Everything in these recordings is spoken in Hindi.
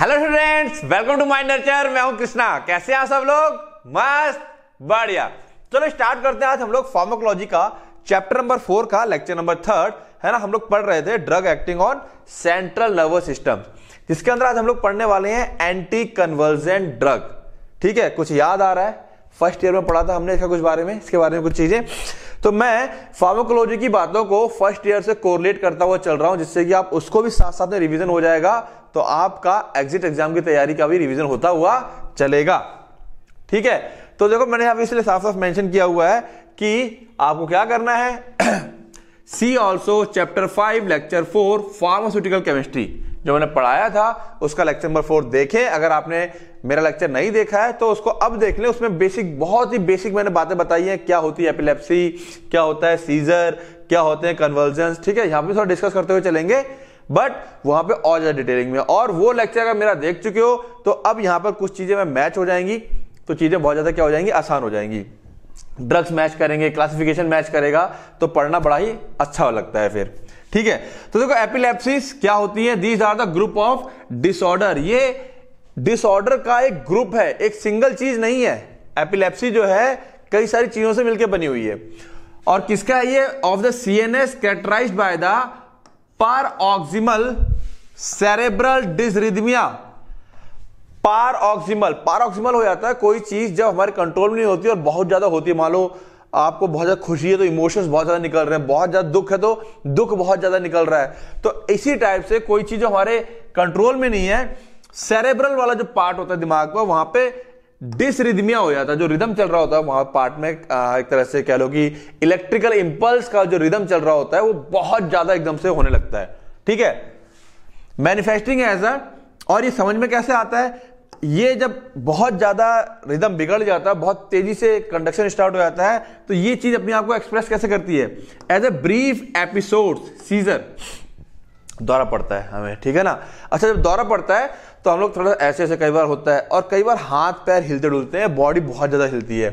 hello students welcome to my nature मैं हूं कृष्णा कैसे हैं सब लोग मस्त बढ़िया चलो स्टार्ट करते हैं आज हम लोग फार्माकोलॉजी का चैप्टर नंबर फोर का लेक्चर नंबर थर्ड है ना हम लोग पढ़ रहे थे drug acting on central nervous system जिसके अंदर आज हम लोग पढ़ने वाले हैं एंटी कन्वर्जेंट ड्रग ठीक है कुछ याद आ रहा है फर्स्ट ईयर में पढ़ा था हमने इसका कुछ बारे में इसके बारे में कुछ चीजें तो मैं फार्मोकोलॉजी की बातों को फर्स्ट ईयर से कोरिलेट करता हुआ चल रहा हूं जिससे कि आप उसको भी साथ साथ में रिविजन हो जाएगा तो आपका एग्जिट एग्जाम की तैयारी का भी रिविजन होता हुआ चलेगा ठीक है तो देखो मैंने आप इसलिए साफ साफ मेंशन किया हुआ है कि आपको क्या करना है see also chapter five lecture four pharmaceutical chemistry जो मैंने पढ़ाया था उसका लेक्चर नंबर फोर देखें अगर आपने मेरा लेक्चर नहीं देखा है तो उसको अब देख लें उसमें बेसिक बहुत ही बेसिक मैंने बातें बताई हैं क्या होती है एपिलेप्सी क्या होता है सीजर क्या होते हैं कन्वर्जन ठीक है यहाँ पे थोड़ा डिस्कस करते हुए चलेंगे बट वहां पे और ज्यादा डिटेलिंग में और वो लेक्चर अगर मेरा देख चुके हो तो अब यहाँ पर कुछ चीजें मैं मैच हो जाएंगी तो चीजें बहुत ज्यादा क्या हो जाएंगी आसान हो जाएंगी ड्रग्स मैच करेंगे क्लासिफिकेशन मैच करेगा तो पढ़ना बड़ा ही अच्छा लगता है फिर ठीक है तो देखो एपिलेप्सिस क्या होती है these are the group of disorder ये डिसऑर्डर का एक ग्रुप है एक सिंगल चीज नहीं है एपिलेप्सी जो है कई सारी चीजों से मिलकर बनी हुई है और किसका है ये of the C N S characterized by the paroxysmal cerebral dysrhythmia paroxysmal paroxysmal हो जाता है कोई चीज जब हमारे कंट्रोल में नहीं होती और बहुत ज्यादा होती है मान लो आपको बहुत ज़्यादा खुशी है तो इमोशंस बहुत ज़्यादा निकल रहे हैं बहुत ज़्यादा दुख है तो दुख बहुत ज़्यादा निकल रहा है तो इसी टाइप से कोई चीज़ हमारे कंट्रोल में नहीं है सेरेब्रल वाला जो पार्ट होता है दिमाग का वहां पे डिसरिदमिया हो जाता है जो रिदम चल रहा होता है वहां पार्ट में एक तरह से कह लो कि इलेक्ट्रिकल इंपल्स का जो रिदम चल रहा होता है वो बहुत ज़्यादा एकदम से होने लगता है ठीक है मैन्युफैक्चरिंग एज अ और ये समझ में कैसे आता है ये जब बहुत ज़्यादा रिदम बिगड़ जाता है बहुत तेज़ी से कंडक्शन स्टार्ट हो जाता है तो ये चीज़ अपने आप को एक्सप्रेस कैसे करती है as a brief episode seizure दौरा पड़ता है हमें ठीक है ना अच्छा जब दौरा पड़ता है तो हम लोग थोड़ा ऐसे ऐसे कई बार होता है और कई बार हाथ पैर हिलते डुलते हैं बॉडी बहुत ज़्यादा हिलती है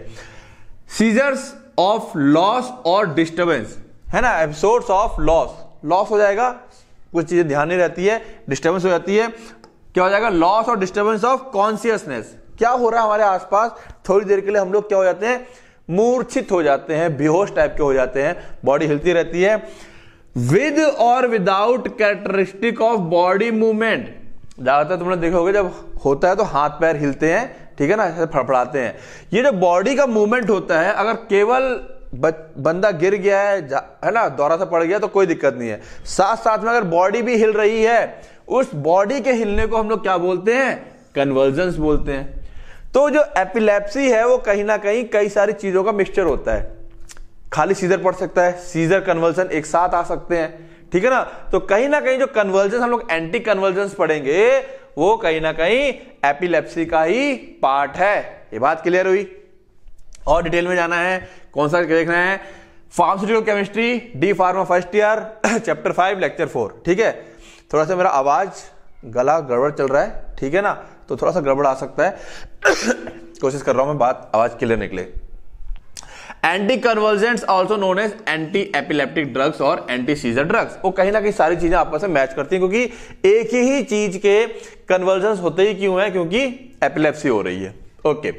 सीजर्स ऑफ लॉस और डिस्टर्बेंस है ना एपिसोड्स ऑफ लॉस लॉस हो जाएगा कुछ चीज़ें ध्यान नहीं रहती है डिस्टर्बेंस हो जाती है क्या हो जाएगा लॉस और डिस्टर्बेंस ऑफ कॉन्सियसनेस क्या हो रहा है हमारे आसपास थोड़ी देर के लिए हम लोग क्या हो जाते हैं मूर्छित हो जाते हैं बेहोश टाइप के हो जाते हैं बॉडी हिलती रहती है विद और without characteristic of body movement ज्यादातर तुमने देखा होगा जब होता है तो हाथ पैर हिलते हैं ठीक है ना ऐसे फड़फड़ाते हैं ये जो बॉडी का मूवमेंट होता है अगर केवल बंदा गिर गया है है ना दौरा से पड़ गया तो कोई दिक्कत नहीं है साथ साथ में अगर बॉडी भी हिल रही है उस बॉडी के हिलने को हम लोग क्या बोलते हैं कन्वर्जेंस बोलते हैं तो जो एपिलेप्सी है वो कहीं ना कहीं कई सारी चीजों का मिक्सचर होता है खाली सीजर पड़ सकता है सीजर कन्वर्जन एक साथ आ सकते हैं ठीक है ना तो कहीं ना कहीं जो कन्वर्जेंस हम लोग एंटी कन्वर्जेंस पढ़ेंगे वो कहीं ना कहीं एपिलेप्सी का ही पार्ट है ये बात क्लियर हुई और डिटेल में जाना है कौन सा देखना है pharmaceutical chemistry D pharma first year chapter five lecture four ठीक है थोड़ा सा मेरा आवाज़ गला गड़बड़ चल रहा है ठीक है ना तो थोड़ा सा गड़बड़ आ सकता है कोशिश कर रहा हूं मैं बात आवाज़ क्लियर निकले anti convulsants also known as anti epileptic drugs और एंटी सीजर ड्रग्स वो कहीं ना कहीं सारी चीजें आपस में मैच करती हैं क्योंकि एक ही चीज के कन्वर्जन होते ही क्यों है क्योंकि एपिलेप्सी हो रही है ओके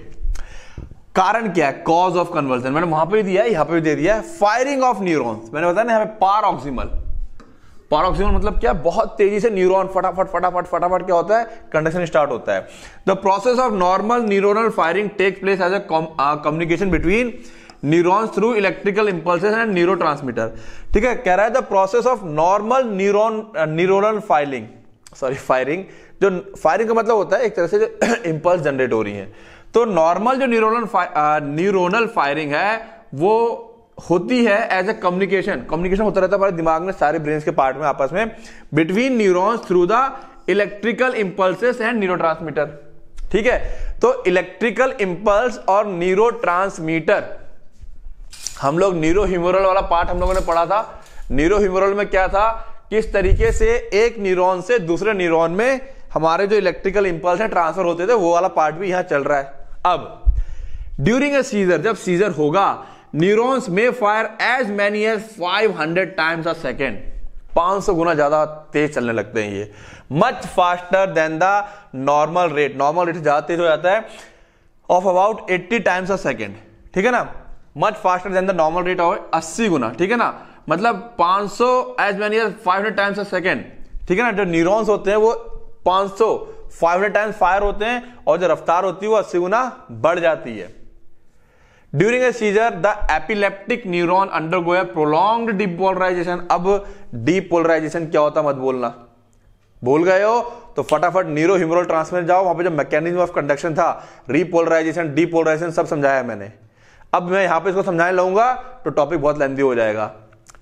कारण क्या है कॉज ऑफ कन्वर्जन मैंने वहां पर भी दिया यहां पर भी दे दिया फायरिंग ऑफ न्यूरो मैंने बताया ना यहाँ पर पार ऑक्सीमल पॉरोक्सीमल मतलब क्या बहुत तेजी से न्यूरॉन फटाफट फटाफट फटाफट क्या होता है कंडक्शन स्टार्ट होता है the process of normal neuronal firing take place as a communication between neurons through electrical impulse and neuro ठीक है कह रहा है the process of normal neuron neuronal firing sorry firing जो फायरिंग का मतलब होता है एक तरह से जो इंपल्स जनरेट हो रही है तो नॉर्मल जो न्यूरोनल न्यूरोनल फायरिंग है वो होती है एज ए कम्युनिकेशन कम्युनिकेशन होता रहता है हमारे दिमाग में सारे ब्रेन के पार्ट में आपस में between neurons through the electrical impulse and neuro ठीक है तो इलेक्ट्रिकल इंपल्स और न्यूरो हम लोग न्यूरो ह्यूमरल वाला पार्ट हम लोगों ने पढ़ा था न्यूरो ह्यूमरल में क्या था किस तरीके से एक न्यूरॉन से दूसरे न्यूरॉन में हमारे जो इलेक्ट्रिकल इंपल्स है ट्रांसफर होते थे वो वाला पार्ट भी यहां चल रहा है अब ड्यूरिंग ए सीजर जब सीजर होगा न्यूरॉन्स में fire as many as hundred times a second पांच सौ गुना ज्यादा तेज चलने लगते हैं ये much faster than the normal rate normal rate ज्यादा तेज हो जाता है of about eighty times a second ठीक है ना much faster than the normal rate of अस्सी गुना ठीक है ना मतलब पांच सौ as many as hundred times a second ठीक है ना जो न्यूरॉन्स होते हैं वो पांच फाइव हंड्रेड टाइम्स फायर होते हैं और जो रफ्तार होती है वो अस्सी गुना बढ़ जाती है during a seizure the epileptic neuron a prolong depolarization अब डिपोलराइजेशन क्या होता मत बोलना भूल गए हो तो फटाफट न्यूरो ह्यूमरल ट्रांसमिट जाओ वहां पे जो मैकेनिज्म ऑफ कंडक्शन था रीपोलराइजेशन डीपोलराइजेशन सब समझाया मैंने अब मैं यहां पे इसको समझाने लूंगा तो टॉपिक बहुत लेंदी हो जाएगा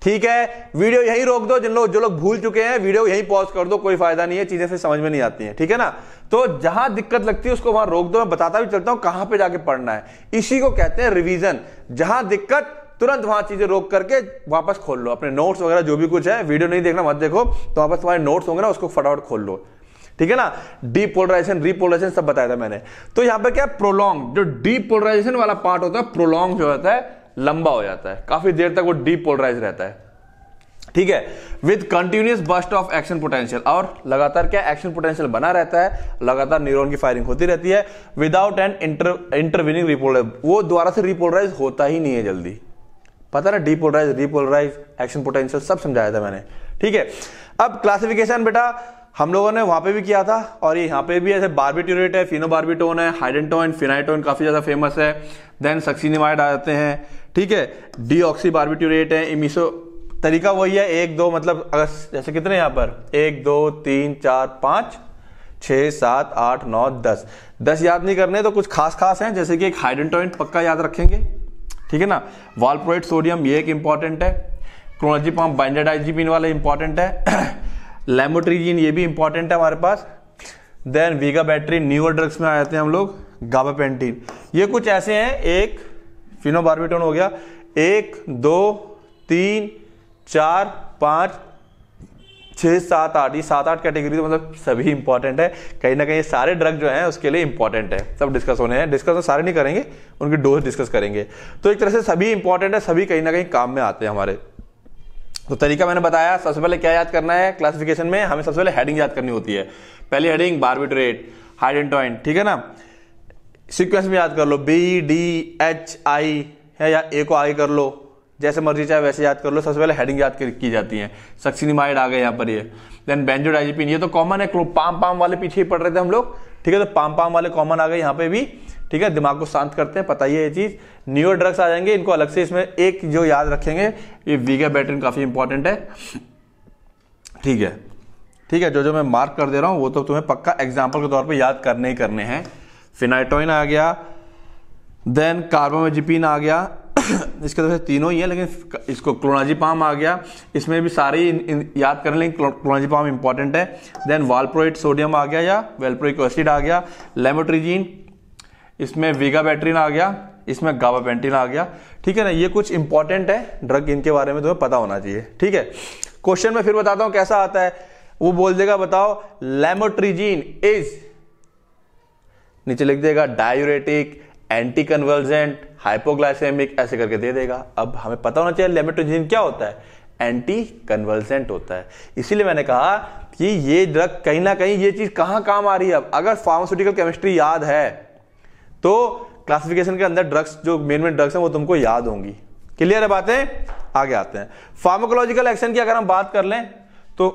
ठीक है वीडियो यहीं रोक दो जिन लोग जो लोग भूल चुके हैं वीडियो यहीं पॉज कर दो कोई फायदा नहीं है चीजें फिर समझ में नहीं आती है ठीक है ना तो जहां दिक्कत लगती है उसको वहां रोक दो मैं बताता भी चलता हूं कहां पे जाके पढ़ना है इसी को कहते हैं रिविजन जहां दिक्कत तुरंत वहां चीजें रोक करके वापस खोल लो अपने नोट्स वगैरह जो भी कुछ है वीडियो नहीं देखना मत देखो तो वापस तुम्हारे नोट्स होंगे ना उसको फटाफट खोल लो ठीक है ना डीपोलराइजेशन रीपोलराइजेशन सब बताया था मैंने तो यहां पे क्या प्रोलॉन्ग जो डीपोलराइजेशन वाला पार्ट होता है प्रोलॉन्ग जो होता है लंबा हो जाता है काफी देर तक वो डीपोलराइज रहता है ठीक है with continuous burst of action potential और लगातार क्या एक्शन पोटेंशियल बना रहता है लगातार न्यूरॉन की फायरिंग होती रहती है without an inter intervening repolar वो द्वारा से रिपोलराइज होता ही नहीं है जल्दी पता ना डीपोलराइज रिपोलराइज एक्शन पोटेंशियल सब समझाया था मैंने ठीक है अब क्लासिफिकेशन बेटा हम लोगों ने वहाँ पे भी किया था और ये यहाँ पे भी ऐसे बार्बिट्यूरेट है फिनोबार्बिटोन है हाइडेंटोन फिनाइटोन काफ़ी ज़्यादा फेमस है देन सक्सीनिमाइड आ जाते हैं ठीक है डी ऑक्सी बार्बिट्यूरेट है इमिसो तरीका वही है एक दो मतलब अगर जैसे कितने यहाँ पर एक दो तीन चार पाँच छः सात आठ नौ दस दस याद नहीं करने तो कुछ खास खास हैं जैसे कि एक हाइडेंटोइन पक्का याद रखेंगे ठीक है ना वॉलप्रोइट सोडियम ये एक इंपॉर्टेंट है क्रोनोजी पम्प बाइंडेडाइजीपिन वाला इंपॉर्टेंट है लेमोट्रीजिन ये भी इंपॉर्टेंट है हमारे पास then vigabatrin newer drugs में आ जाते हैं हम लोग गाबापेंटीन ये कुछ ऐसे हैं एक फिनोबार्बिटोन हो गया एक दो तीन चार पाँच छः सात आठ ये सात आठ कैटेगरी तो मतलब सभी इंपॉर्टेंट है कहीं ना कहीं सारे ड्रग जो हैं उसके लिए इंपॉर्टेंट है सब डिस्कस होने हैं डिस्कस तो सारे नहीं करेंगे उनकी डोज डिस्कस करेंगे तो एक तरह से सभी इंपॉर्टेंट है सभी कहीं ना कहीं काम में आते हैं हमारे तो तरीका मैंने बताया सबसे पहले क्या याद करना है क्लासिफिकेशन में हमें सबसे पहले हेडिंग याद करनी होती है पहली हेडिंग एंड टॉइंट ठीक है ना सिक्वेंस में याद कर लो बी डी एच आई है या ए को आगे कर लो जैसे मर्जी चाहे वैसे याद कर लो सबसे पहले हेडिंग याद की जाती है सक्सिनिमाइड आ गए यहाँ पर ये देन बेंजोडाइजिपिन ये तो कॉमन है पाम पाम वाले पीछे ही पढ़ रहे थे हम लोग ठीक है तो पाम पाम वाले कॉमन आ गए यहाँ पे भी ठीक है दिमाग को शांत करते हैं पता ही है ये चीज़ न्यू ड्रग्स आ जाएंगे इनको अलग से इसमें एक जो याद रखेंगे ये वीगा बैटरिन काफ़ी इंपॉर्टेंट है ठीक है ठीक है जो जो मैं मार्क कर दे रहा हूं वो तो तुम्हें पक्का एग्जाम्पल के तौर पर याद करने ही करने हैं फिनाइटोइन आ गया देन कार्बोमेजिपिन आ गया इसके तो तीनों ही है लेकिन इसको क्लोनाजी पाम आ गया इसमें भी सारे याद कर क्लोनाजी पाम इंपॉर्टेंट है देन वालप्रोइट सोडियम आ गया या वेलप्रोइक एसिड आ गया लेमोट्रीजीन इसमें वीगा बैटरीन आ गया इसमें गावा पेंटिन आ गया ठीक है ना ये कुछ इंपॉर्टेंट है ड्रग इनके बारे में तुम्हें पता होना चाहिए ठीक है क्वेश्चन में फिर बताता हूं कैसा आता है वो बोल देगा बताओ लेमोट्रीजीन इज नीचे लिख देगा डायोरेटिक एंटी कन्वर्जेंट हाइपोग्लाइसेमिक ऐसे करके दे देगा अब हमें पता होना चाहिए लेमोट्रीजीन क्या होता है एंटी कन्वर्जेंट होता है इसीलिए मैंने कहा कि ये ड्रग कहीं ना कहीं ये चीज कहां काम आ रही है अब अगर फार्मास्यूटिकल केमिस्ट्री याद है तो क्लासिफिकेशन के अंदर ड्रग्स जो मेन मेन ड्रग्स हैं वो तुमको याद होंगी क्लियर है बातें आगे आते हैं फार्माकोलॉजिकल एक्शन की अगर हम बात कर लें तो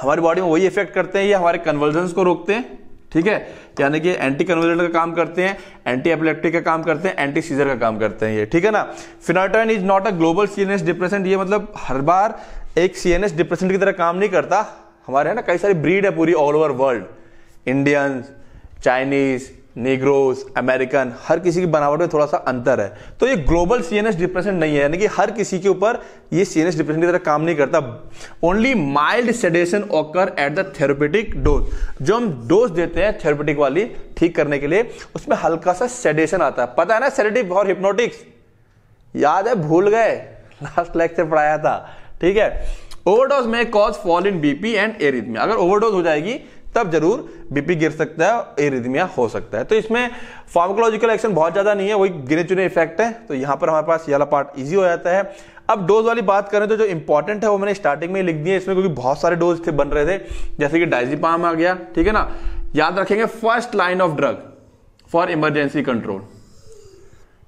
हमारी बॉडी में वही इफेक्ट करते हैं ये हमारे कन्वर्जन को रोकते हैं ठीक है यानी कि एंटी कन्वर्जेंट का काम करते हैं एंटी एपिलेप्टिक का काम करते हैं एंटी सीजर का काम करते हैं ये ठीक है ना phenytoin is not a global CNS depression ये मतलब हर बार एक सीएनएस डिप्रेशन की तरह काम नहीं करता हमारे है ना कई सारी ब्रीड है पूरी all over world Indians Chinese Negroes American हर किसी की बनावट में थोड़ा सा अंतर है तो ये global C N S depression नहीं है यानी कि हर किसी के ऊपर ये सी एन एस डिप्रेशन की तरह काम नहीं करता only mild sedation occur at the therapeutic dose जो हम डोज देते हैं थेरोपेटिक वाली ठीक करने के लिए उसमें हल्का सा सेडेशन आता है पता है ना सेडेटिव और हिप्नोटिक्स याद है भूल गए लास्ट लेक्चर पढ़ाया था ठीक है ओवरडोज में cause fall in BP and arrhythmia अगर ओवरडोज हो जाएगी तब जरूर बीपी गिर सकता है एरिदमिया हो सकता है तो इसमें फार्मोकोलॉजिकल एक्शन बहुत ज़्यादा नहीं है वही गिने चुने इफेक्ट है तो यहां पर हमारे पास ये वाला पार्ट ईजी हो जाता है अब डोज वाली बात करें तो जो इंपॉर्टेंट है वो मैंने स्टार्टिंग में लिख दिया इसमें क्योंकि बहुत सारे डोज थे बन रहे थे जैसे कि डाइजीपाम आ गया ठीक है ना याद रखेंगे first line of drug for emergency control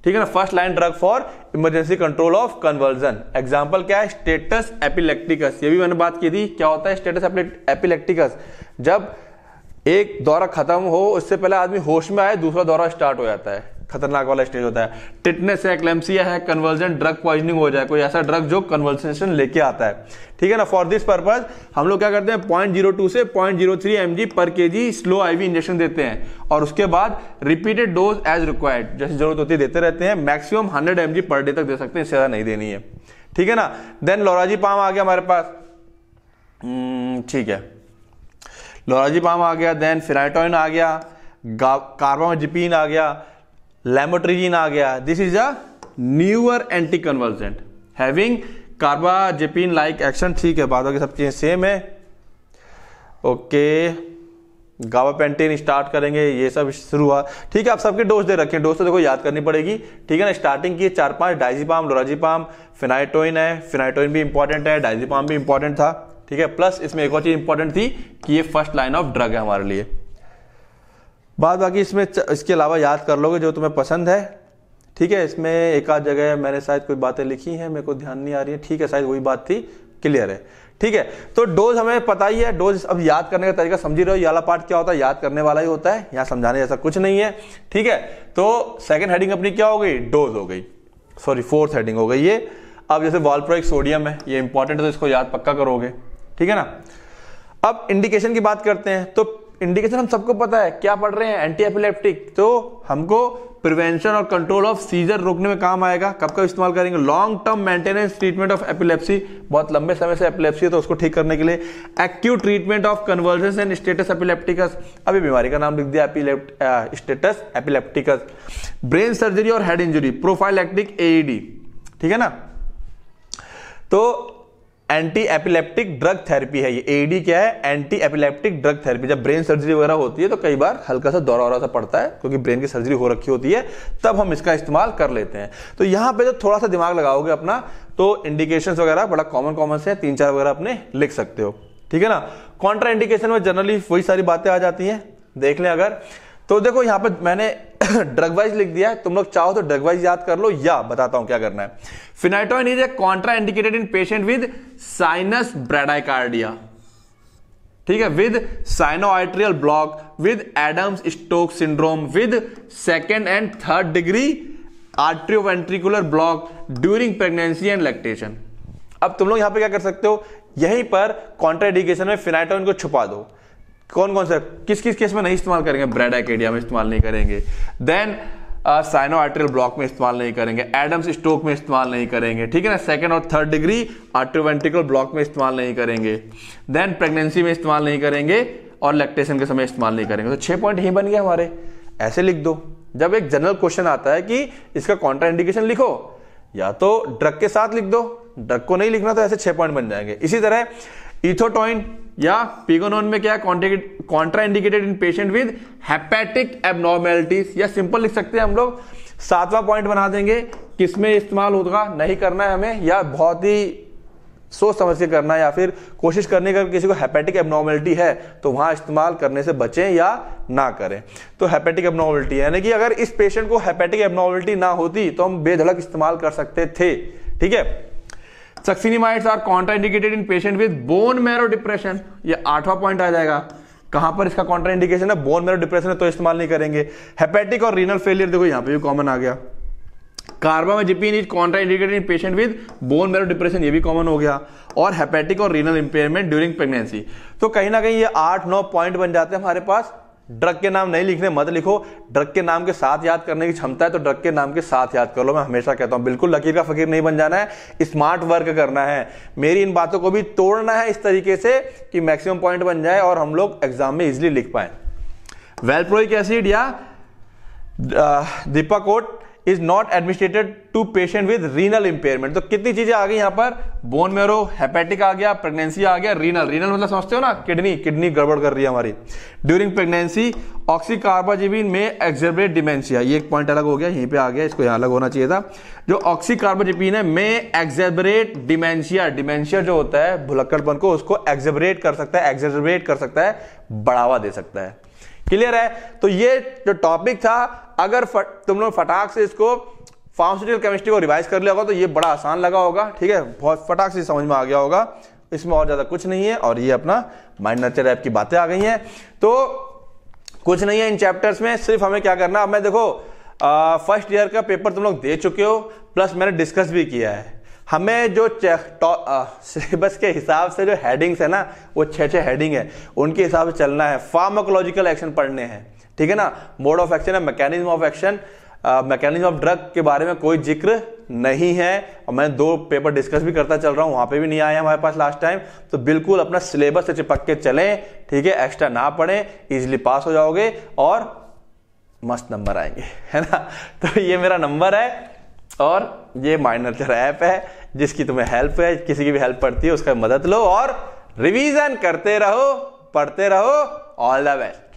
ठीक है ना first line drug for emergency control of convulsion example क्या है स्टेटस एपिलेक्टिकस ये भी मैंने बात की थी क्या होता है स्टेटस एपिलेक्टिकस जब एक दौरा खत्म हो उससे पहले आदमी होश में आए दूसरा दौरा स्टार्ट हो जाता है खतरनाक वाला स्टेज होता है टिटनेस है एक्लेम्सिया है कन्वर्जन ड्रग पॉइजनिंग हो जाए कोई ऐसा ड्रग जो कन्वर्सेशन लेके आता है ठीक है ना फॉर दिस पर्पज हम लोग क्या करते हैं पॉइंट से पॉइंट जीरो पर के स्लो आईवी इंजेक्शन देते हैं और उसके बाद रिपीटेड डोज एज रिक्वायर्ड जैसे जरूरत होती है देते रहते हैं maximum hundred M per day तक दे सकते हैं इससे ज़्यादा नहीं देनी है ठीक है ना देन लोराजी पाम आ गया हमारे पास हम्म, ठीक है लोराजी पाम आ गया देन फिराइटोइन आ गया कार्बामाजिपिन आ गया लेमोट्रिजिन आ गया this is a newer anti convulsant having carbamazepine like action ठीक है बाद बाकी सब चीज़ें सेम है ओके गावापेंटिन स्टार्ट करेंगे ये सब शुरू हुआ ठीक है आप सबके डोज दे रखे डोज तो देखो याद करनी पड़ेगी ठीक है ना स्टार्टिंग की चार पांच डाइजीपाम लोराजीपाम फिनाइटोइन है फिनाइटोइन भी इंपॉर्टेंट है डाइजीपाम भी इंपॉर्टेंट था ठीक है प्लस इसमें एक और चीज़ इंपॉर्टेंट थी कि ये फर्स्ट लाइन ऑफ ड्रग है हमारे लिए बाद बाकी इसमें इसके अलावा याद कर लोगे जो तुम्हें पसंद है ठीक है इसमें एक आध जगह मैंने शायद कोई बातें लिखी हैं मेरे को ध्यान नहीं आ रही है ठीक है शायद वही बात थी क्लियर है ठीक है तो डोज हमें पता ही है डोज अब याद करने का तरीका समझी रहे हो याला पार्ट क्या होता है याद करने वाला ही होता है यहाँ समझाने जैसा कुछ नहीं है ठीक है तो सेकंड हेडिंग अपनी क्या हो गई डोज हो गई सॉरी फोर्थ हेडिंग हो गई ये अब जैसे वालप्रोइक सोडियम है ये इंपॉर्टेंट है तो इसको याद पक्का करोगे ठीक है ना अब इंडिकेशन की बात करते हैं तो इंडिकेशन हम सबको पता है क्या पढ़ रहे हैं एंटी एपिलेप्टिक तो हमको प्रिवेंशन और कंट्रोल ऑफ सीजर रोकने में काम आएगा कब कब इस्तेमाल करेंगे long term maintenance treatment of epilepsy बहुत लंबे समय से एपिलेप्सी है तो उसको ठीक करने के लिए active treatment of convulsion and status epilepticus अभी बीमारी का नाम लिख दिया स्टेटस एपिलेप्टिकस ब्रेन सर्जरी और हेड इंजरी प्रोफाइलैक्टिक एईडी ठीक है ना तो एंटी एपिलेप्टिक ड्रग थेरेपी है ये एडी क्या है एंटी एपिलेप्टिक ड्रग थेरेपी जब ब्रेन सर्जरी वगैरह होती है तो कई बार हल्का सा दौरा वौरा सा पड़ता है क्योंकि ब्रेन की सर्जरी हो रखी होती है तब हम इसका इस्तेमाल कर लेते हैं तो यहां पे जब थोड़ा सा दिमाग लगाओगे अपना तो इंडिकेशन वगैरह बड़ा कॉमन कॉमन से तीन चार वगैरह अपने लिख सकते हो ठीक है ना कॉन्ट्रा इंडिकेशन में जनरली वही सारी बातें आ जाती हैं देख लें अगर तो देखो यहां पर मैंने ड्रग वाइज लिख दिया है तुम लोग चाहो तो ड्रग वाइज याद कर लो या बताता हूं क्या करना है phenytoin is a contra indicated in patient with sinus bradycardia ठीक है with sinoatrial block with Adams Stokes syndrome with second and third degree atrioventricular block during pregnancy and lactation अब तुम लोग यहां पे क्या कर सकते हो यहीं पर कॉन्ट्राइडिकेशन में फिनाइटोइन को छुपा दो कौन कौन सा किस किस केस में नहीं इस्तेमाल करेंगे ब्रेड एकेडिया में इस्तेमाल नहीं करेंगे देन साइनो आर्टरियल ब्लॉक में इस्तेमाल नहीं करेंगे एडम्स स्टोक में इस्तेमाल नहीं करेंगे ठीक है ना सेकेंड और थर्ड डिग्री आर्ट्रोवेंटिकल ब्लॉक में इस्तेमाल नहीं करेंगे देन प्रेगनेंसी में इस्तेमाल नहीं करेंगे और लैक्टेशन के समय इस्तेमाल नहीं करेंगे तो छह पॉइंट यही बन गया हमारे ऐसे लिख दो जब एक जनरल क्वेश्चन आता है कि इसका कॉन्ट्रा इंडिकेशन लिखो या तो ड्रग के साथ लिख दो ड्रग को नहीं लिखना तो ऐसे छह पॉइंट बन जाएंगे इसी तरह इथोटोइन या पिगोनोन में क्या contra indicated in patient with hepatic abnormalities या सिंपल लिख सकते हैं हम लोग सातवां पॉइंट बना देंगे किसमें इस्तेमाल होगा नहीं करना है हमें या बहुत ही सोच समझ के करना या फिर कोशिश करने का किसी को हेपेटिक एबनॉर्मेलिटी है तो वहां इस्तेमाल करने से बचें या ना करें तो हेपेटिक एबनॉर्मेलिटी यानी कि अगर इस पेशेंट को हेपेटिक एबनॉर्मेलिटी ना होती तो हम बेधड़क इस्तेमाल कर सकते थे ठीक है succinimides are contra indicated in patient with bone marrow depression ये आठवां पॉइंट आ जाएगा कहां पर इसका कॉन्ट्रा इंडिकेशन है बोन मैरो डिप्रेशन है तो इस्तेमाल नहीं करेंगे हेपेटिक और रीनल फेलियर देखो यहां पे भी कॉमन आ गया carbamazepine is contra indicated in patient with bone marrow depression ये भी कॉमन हो गया और हेपेटिक और रीनल इंपेयरमेंट ड्यूरिंग प्रेगनेंसी तो कहीं ना कहीं ये आठ नौ पॉइंट बन जाते हैं हमारे पास ड्रग के नाम नहीं लिखने मत लिखो ड्रग के नाम के साथ याद करने की क्षमता है तो ड्रग के नाम के साथ याद कर लो मैं हमेशा कहता हूं बिल्कुल लकीर का फकीर नहीं बन जाना है स्मार्ट वर्क करना है मेरी इन बातों को भी तोड़ना है इस तरीके से कि मैक्सिमम पॉइंट बन जाए और हम लोग एग्जाम में इजिली लिख पाए वेलप्रोइक एसिड या Depakote is not administrated to patient with renal impairment तो कितनी चीजें आ गई यहां पर बोन मेरो हेपेटिक आ गया प्रेगनेंसी आ गया रीनल रीनल मतलब समझते हो ना किडनी किडनी गड़बड़ कर रही है हमारी ड्यूरिंग प्रेगनेंसी ऑक्सीकार्बाजिबिन में एक्जरबेट डिमेंशिया ये एक पॉइंट अलग हो गया यहीं पे आ गया इसको यहां अलग होना चाहिए था जो ऑक्सीकार्बाजिपिन है में एक्जरबरेट डिमेंशिया डिमेंशिया जो होता है भुलक्कड़पन को उसको एक्जरबरेट कर सकता है एक्जरबरेट कर सकता है बढ़ावा दे सकता है क्लियर है तो ये जो टॉपिक था अगर फट, तुम लोग फटाक से इसको फार्मास्यूटिकल केमिस्ट्री को रिवाइज कर लिया होगा तो ये बड़ा आसान लगा होगा ठीक है बहुत फटाक से समझ में आ गया होगा इसमें और ज़्यादा कुछ नहीं है और ये अपना माइंड नेचर ऐप की बातें आ गई हैं तो कुछ नहीं है इन चैप्टर्स में सिर्फ हमें क्या करना अब मैं देखो फर्स्ट ईयर का पेपर तुम लोग दे चुके हो प्लस मैंने डिस्कस भी किया है हमें जो सिलेबस के हिसाब से जो हेडिंग्स है ना वो छः छः हेडिंग है उनके हिसाब से चलना है फार्माकोलॉजिकल एक्शन पढ़ने हैं ठीक है ना मोड ऑफ एक्शन है mechanism of action mechanism of drug के बारे में कोई जिक्र नहीं है और मैं दो पेपर डिस्कस भी करता चल रहा हूं वहां पे भी नहीं आया हमारे पास लास्ट टाइम तो बिल्कुल अपना सिलेबस से चिपक के चलें ठीक है एक्स्ट्रा ना पढ़े इजिली पास हो जाओगे और मस्त नंबर आएंगे है ना तो ये मेरा नंबर है और ये माइनर ऐप है जिसकी तुम्हें हेल्प है किसी की भी हेल्प पड़ती है उसका मदद लो और रिवीजन करते रहो पढ़ते रहो ऑल द बेस्ट